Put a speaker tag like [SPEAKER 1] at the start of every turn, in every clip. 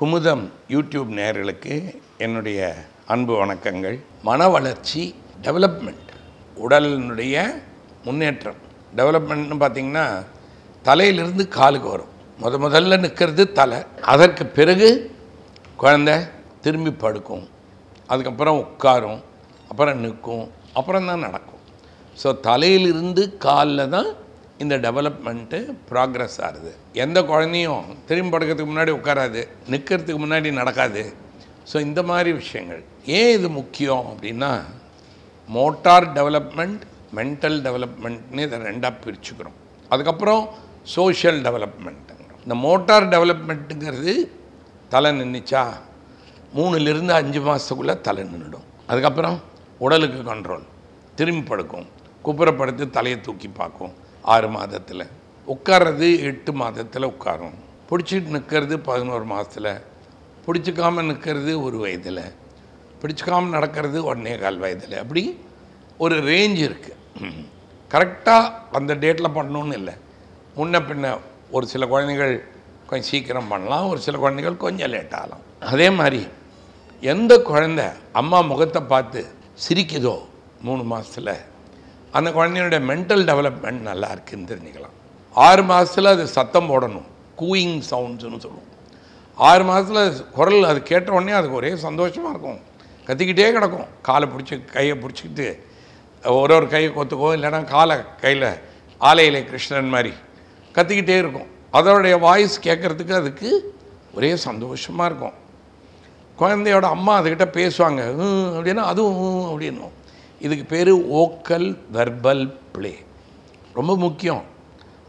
[SPEAKER 1] Kumudam YouTube நேர்களுக்கு என்னுடைய அன்பு வணக்கங்கள் மன வளர்ச்சி டெவலப்மெண்ட் உடலினுடைய முன்னேற்றம் டெவலப்மெண்ட்னு பார்த்திங்கன்னா தலையிலிருந்து காலுக்கு வரும் முத முதல்ல நிற்கிறது தலை அதற்கு பிறகு குழந்த திரும்பி படுக்கும் அதுக்கப்புறம் உட்காரும் அப்புறம் நிற்கும் அப்புறம் தான் நடக்கும் ஸோ தலையிலிருந்து காலில் தான் இந்த டெவலப்மெண்ட்டு ப்ராக்ரெஸ் ஆகுது எந்த குழந்தையும் திரும்பி படுக்கிறதுக்கு முன்னாடி உட்காராது நிற்கிறதுக்கு முன்னாடி நடக்காது ஸோ இந்த மாதிரி விஷயங்கள் ஏன் இது முக்கியம் அப்படின்னா மோட்டார் டெவலப்மெண்ட் மென்டல் டெவலப்மெண்ட்னு இதை ரெண்டாக பிரிச்சுக்கிறோம் அதுக்கப்புறம் சோஷியல் டெவலப்மெண்ட்டுங்கிறோம் இந்த மோட்டார் டெவலப்மெண்ட்டுங்கிறது தலை நின்றுச்சா மூணுலேருந்து அஞ்சு மாதத்துக்குள்ளே தலை நின்றுடும் அதுக்கப்புறம் உடலுக்கு கண்ட்ரோல் திரும்பி படுக்கும் குப்புறப்படுத்து தலையை தூக்கி பார்க்கும் ஆறு மாதத்தில் உட்கார்றது எட்டு மாதத்தில் உட்காரும் பிடிச்சிட்டு நிற்கிறது பதினோரு மாதத்தில் பிடிச்சிக்காமல் நிற்கிறது ஒரு வயதில் பிடிச்சிக்காமல் நடக்கிறது ஒன்றே கால் வயதில் அப்படி ஒரு ரேஞ்ச் இருக்குது கரெக்டாக அந்த டேட்டில் பண்ணணுன்னு இல்லை முன்ன பின்ன ஒரு சில குழந்தைகள் கொஞ்சம் சீக்கிரம் பண்ணலாம் ஒரு சில குழந்தைகள் கொஞ்சம் லேட்டாகலாம் அதே மாதிரி எந்த குழந்த அம்மா முகத்தை பார்த்து சிரிக்குதோ மூணு மாதத்தில் அந்த குழந்தையினுடைய மென்டல் டெவலப்மெண்ட் நல்லா இருக்குன்னு தெரிஞ்சுக்கலாம் ஆறு மாதத்தில் அது சத்தம் போடணும் கூயிங் சவுண்ட்ஸ்னு சொல்லுவோம் ஆறு மாதத்தில் குரல் அது கேட்ட உடனே அதுக்கு ஒரே சந்தோஷமாக இருக்கும் கத்திக்கிட்டே கிடக்கும் காலை பிடிச்சி கையை பிடிச்சிக்கிட்டு ஒரு ஒரு கையை கொத்துக்கோ இல்லைனா காலை கையில் ஆலையிலே கிருஷ்ணன் மாதிரி கத்திக்கிட்டே இருக்கும் அதோடைய வாய்ஸ் கேட்குறதுக்கு அதுக்கு ஒரே சந்தோஷமாக இருக்கும் குழந்தையோட அம்மா அதுக்கிட்ட பேசுவாங்க அப்படின்னா அதுவும் அப்படின்னும் இதுக்கு பேர் ஓக்கல் வெர்பல் பிளே ரொம்ப முக்கியம்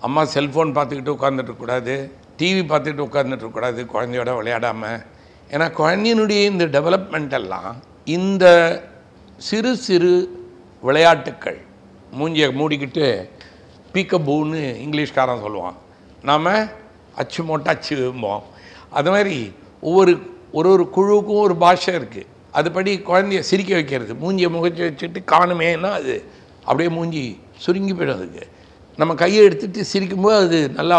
[SPEAKER 1] அம்மா செல்ஃபோன் பார்த்துக்கிட்டு உட்காந்துட்டுருக்கூடாது டிவி பார்த்துக்கிட்டு உட்காந்துட்டுருக்கூடாது குழந்தையோட விளையாடாமல் ஏன்னா குழந்தையினுடைய இந்த டெவலப்மெண்ட் எல்லாம் இந்த சிறு சிறு விளையாட்டுக்கள் மூஞ்சியை மூடிக்கிட்டு பீக்கபூன்னு இங்கிலீஷ்காரன் சொல்லுவான் நாம் அச்சு மோட்டா அச்சும்போம் அது மாதிரி ஒவ்வொரு ஒரு ஒரு குழுவுக்கும் ஒரு பாஷை இருக்குது அதுபடி குழந்தைய சிரிக்க வைக்கிறது மூஞ்சியை முகச்சி வச்சுட்டு காணுமேன்னா அது அப்படியே மூஞ்சி சுருங்கி போயிடும் அதுக்கு நம்ம கையை எடுத்துகிட்டு சிரிக்கும்போது அது நல்லா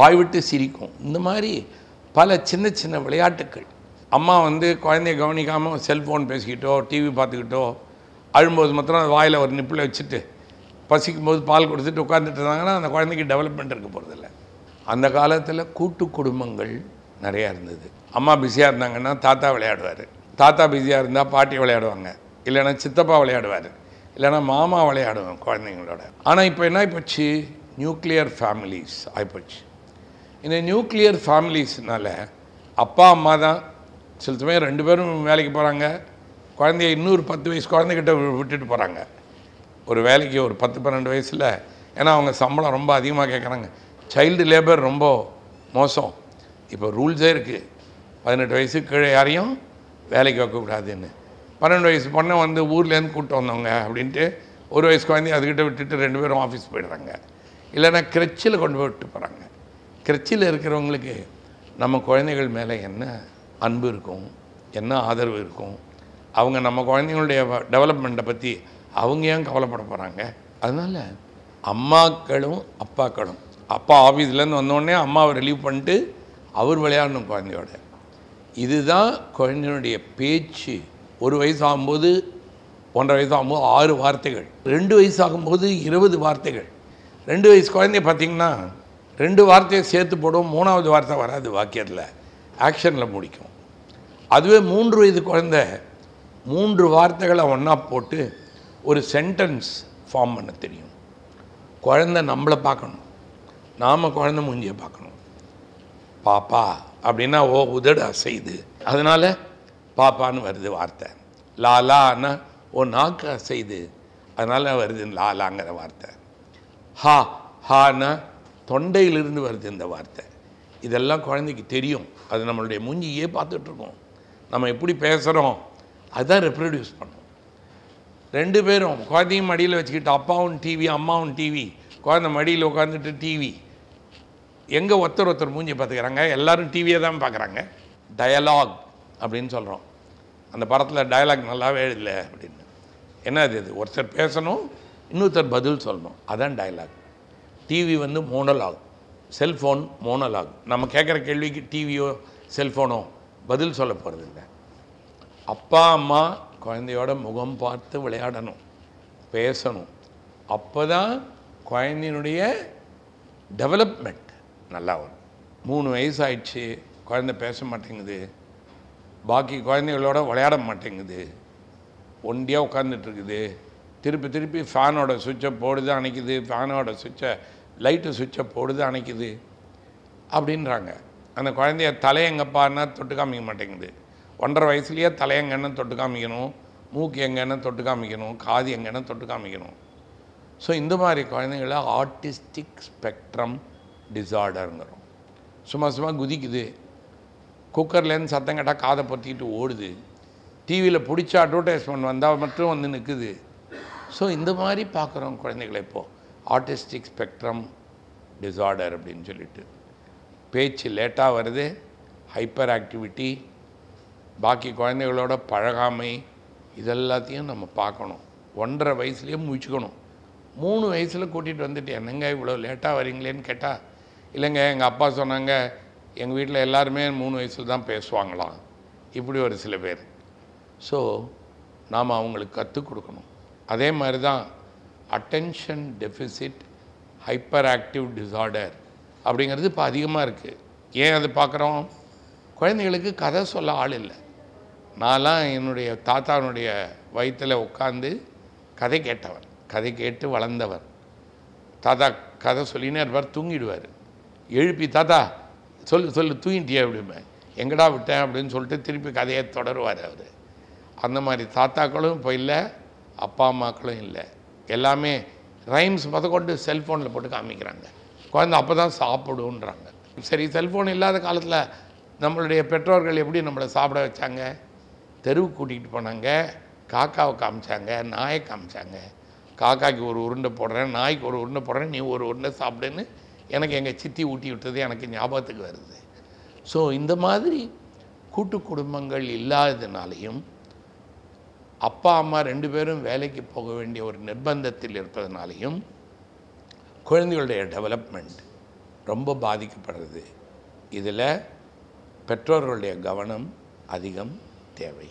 [SPEAKER 1] வாய்விட்டு சிரிக்கும் இந்த மாதிரி பல சின்ன சின்ன விளையாட்டுக்கள் அம்மா வந்து குழந்தைய கவனிக்காமல் செல்ஃபோன் பேசிக்கிட்டோ டிவி பார்த்துக்கிட்டோ அழும்போது மாத்திரம் அது வாயில் ஒரு நிப்பில் வச்சுட்டு பசிக்கும் போது பால் கொடுத்துட்டு உட்காந்துட்டு இருந்தாங்கன்னா அந்த குழந்தைக்கு டெவலப்மெண்ட் இருக்க போகிறதில்ல அந்த காலத்தில் கூட்டு குடும்பங்கள் நிறையா இருந்தது அம்மா பிஸியாக இருந்தாங்கன்னா தாத்தா விளையாடுவார் தாத்தா பிஸியாக இருந்தால் பாட்டி விளையாடுவாங்க இல்லைன்னா சித்தப்பா விளையாடுவார் இல்லைன்னா மாமா விளையாடுவாங்க குழந்தைங்களோட ஆனால் இப்போ என்ன ஆகிப்போச்சு நியூக்ளியர் ஃபேமிலிஸ் ஆகிப்போச்சு இந்த நியூக்ளியர் ஃபேமிலிஸ்னால் அப்பா அம்மா தான் சில சமயம் ரெண்டு பேரும் வேலைக்கு போகிறாங்க குழந்தைய இன்னொரு பத்து வயசு குழந்தைகிட்ட விட்டுட்டு போகிறாங்க ஒரு வேலைக்கு ஒரு பத்து பன்னெண்டு வயசில் ஏன்னா அவங்க சம்பளம் ரொம்ப அதிகமாக கேட்குறாங்க சைல்டு லேபர் ரொம்ப மோசம் இப்போ ரூல்ஸே இருக்குது பதினெட்டு வயசுக்கு கீழே யாரையும் வேலைக்கு வைக்கக்கூடாதுன்னு பன்னெண்டு வயசு பொண்ணை வந்து ஊர்லேருந்து கூப்பிட்டு வந்தவங்க அப்படின்ட்டு ஒரு வயசு குழந்தைய அதுக்கிட்ட விட்டுட்டு ரெண்டு பேரும் ஆஃபீஸ் போயிடுறாங்க இல்லைன்னா கிரச்சில் கொண்டு போய் விட்டு போகிறாங்க கிரச்சில் இருக்கிறவங்களுக்கு நம்ம குழந்தைகள் மேலே என்ன அன்பு இருக்கும் என்ன ஆதரவு இருக்கும் அவங்க நம்ம குழந்தைங்களுடைய டெவலப்மெண்ட்டை பற்றி அவங்க ஏன் கவலைப்பட போகிறாங்க அதனால் அம்மாக்களும் அப்பாக்களும் அப்பா ஆஃபீஸ்லேருந்து வந்தோடனே அம்மாவை ரிலீவ் பண்ணிட்டு அவர் விளையாடணும் குழந்தையோட இதுதான் குழந்தையினுடைய பேச்சு ஒரு வயசாகும்போது ஒன்றரை ஆகும்போது ஆறு வார்த்தைகள் ரெண்டு வயசு ஆகும்போது இருபது வார்த்தைகள் ரெண்டு வயசு குழந்தைய பார்த்திங்கன்னா ரெண்டு வார்த்தையை சேர்த்து போடும் மூணாவது வார்த்தை வராது வாக்கியத்தில் ஆக்ஷனில் முடிக்கும் அதுவே மூன்று வயது குழந்த மூன்று வார்த்தைகளை ஒன்றா போட்டு ஒரு சென்டென்ஸ் ஃபார்ம் பண்ண தெரியும் குழந்த நம்மளை பார்க்கணும் நாம் குழந்த மூஞ்சியை பார்க்கணும் பாப்பா அப்படின்னா ஓ உதடு அசைது அதனால் பாப்பான்னு வருது வார்த்தை லாலான்னா ஓ நாக்கு அசைது அதனால் வருது லாலாங்கிற வார்த்தை ஹா ஹான்னா தொண்டையிலிருந்து வருது இந்த வார்த்தை இதெல்லாம் குழந்தைக்கு தெரியும் அது நம்மளுடைய மூஞ்சியே பார்த்துட்ருக்கோம் நம்ம எப்படி பேசுகிறோம் அதுதான் ரெப்ரடியூஸ் பண்ணும் ரெண்டு பேரும் குழந்தையும் மடியில் வச்சுக்கிட்டு அப்பாவும் டிவி அம்மாவும் டிவி குழந்தை மடியில் உட்காந்துட்டு டிவி எங்கே ஒருத்தர் ஒருத்தர் மூஞ்சி பார்த்துக்கிறாங்க எல்லோரும் டிவியை தான் பார்க்குறாங்க டயலாக் அப்படின்னு சொல்கிறோம் அந்த படத்தில் டயலாக் நல்லாவே இல்லை அப்படின்னு என்ன அது இது ஒருத்தர் பேசணும் இன்னொருத்தர் பதில் சொல்லணும் அதான் டயலாக் டிவி வந்து மோனலாக் செல்ஃபோன் மோனலாக் நம்ம கேட்குற கேள்விக்கு டிவியோ செல்ஃபோனோ பதில் சொல்ல போகிறது இல்லை அப்பா அம்மா குழந்தையோட முகம் பார்த்து விளையாடணும் பேசணும் அப்போ தான் குழந்தையினுடைய டெவலப்மெண்ட் நல்லா வரும் மூணு வயசு ஆயிடுச்சு குழந்த பேச மாட்டேங்குது பாக்கி குழந்தைகளோட விளையாட மாட்டேங்குது ஒண்டியாக உட்காந்துட்ருக்குது திருப்பி திருப்பி ஃபேனோட சுவிட்சை போடுது அணைக்குது ஃபேனோட சுவிட்சை லைட்டு சுவிட்சை போடுது அணைக்குது அப்படின்றாங்க அந்த குழந்தைய தலையெங்கப்பான்னா தொட்டு காமிக்க மாட்டேங்குது ஒன்றரை வயசுலேயே தலையங்கன்னு தொட்டு காமிக்கணும் மூக்கு எங்கேன்னு தொட்டு காமிக்கணும் காது எங்கேன்னு தொட்டு காமிக்கணும் ஸோ இந்த மாதிரி குழந்தைங்கள ஆர்டிஸ்டிக் ஸ்பெக்ட்ரம் டிஸார்டருங்கிறோம் சும்மா சும்மா குதிக்குது குக்கர்லேருந்து சத்தம் கேட்டால் காதை பற்றிக்கிட்டு ஓடுது டிவியில் பிடிச்ச அட்வர்டைஸ்மெண்ட் வந்தால் மட்டும் வந்து நிற்குது ஸோ இந்த மாதிரி பார்க்குறோம் குழந்தைகளை இப்போது ஆர்டிஸ்டிக் ஸ்பெக்ட்ரம் டிஸார்டர் அப்படின்னு சொல்லிட்டு பேச்சு லேட்டாக வருது ஹைப்பர் ஆக்டிவிட்டி பாக்கி குழந்தைகளோட பழகாமை இதெல்லாத்தையும் நம்ம பார்க்கணும் ஒன்றரை வயசுலேயே முடிச்சுக்கணும் மூணு வயசில் கூட்டிகிட்டு வந்துட்டு என்னங்க இவ்வளோ லேட்டாக வரீங்களேன்னு கேட்டால் இல்லைங்க எங்கள் அப்பா சொன்னாங்க எங்கள் வீட்டில் எல்லாருமே மூணு வயசில் தான் பேசுவாங்களாம் இப்படி ஒரு சில பேர் ஸோ நாம் அவங்களுக்கு கற்றுக் கொடுக்கணும் அதே மாதிரி தான் attention deficit hyperactive disorder அப்படிங்கிறது இப்போ அதிகமாக இருக்குது ஏன் அது பார்க்குறோம் குழந்தைகளுக்கு கதை சொல்ல ஆள் இல்லை நான்லாம் என்னுடைய தாத்தாவினுடைய வயிற்றில் உட்காந்து கதை கேட்டவர் கதை கேட்டு வளர்ந்தவர் தாத்தா கதை சொல்லினே இருப்பார் தூங்கிடுவார் எழுப்பி தாத்தா சொல்லு சொல்லு தூங்கிட்டியா அப்படிமே எங்கடா விட்டேன் அப்படின்னு சொல்லிட்டு திருப்பி கதையை தொடருவார் அவர் அந்த மாதிரி தாத்தாக்களும் இப்போ இல்லை அப்பா அம்மாக்களும் இல்லை எல்லாமே ரைம்ஸ் முதக்கொண்டு கொண்டு செல்ஃபோனில் போட்டு காமிக்கிறாங்க குழந்த அப்போ தான் சாப்பிடுன்றாங்க சரி செல்ஃபோன் இல்லாத காலத்தில் நம்மளுடைய பெற்றோர்கள் எப்படி நம்மளை சாப்பிட வச்சாங்க தெருவுக்கு கூட்டிகிட்டு போனாங்க காக்காவை காமிச்சாங்க நாயை காமிச்சாங்க காக்காக்கு ஒரு உருண்டை போடுறேன் நாய்க்கு ஒரு உருண்டை போடுறேன் நீ ஒரு உருண்டை சாப்பிடுன்னு எனக்கு எங்கள் சித்தி ஊட்டி விட்டது எனக்கு ஞாபகத்துக்கு வருது ஸோ இந்த மாதிரி கூட்டு குடும்பங்கள் இல்லாததுனாலையும் அப்பா அம்மா ரெண்டு பேரும் வேலைக்கு போக வேண்டிய ஒரு நிர்பந்தத்தில் இருப்பதனாலையும் குழந்தைகளுடைய டெவலப்மெண்ட் ரொம்ப பாதிக்கப்படுறது இதில் பெற்றோர்களுடைய கவனம் அதிகம் தேவை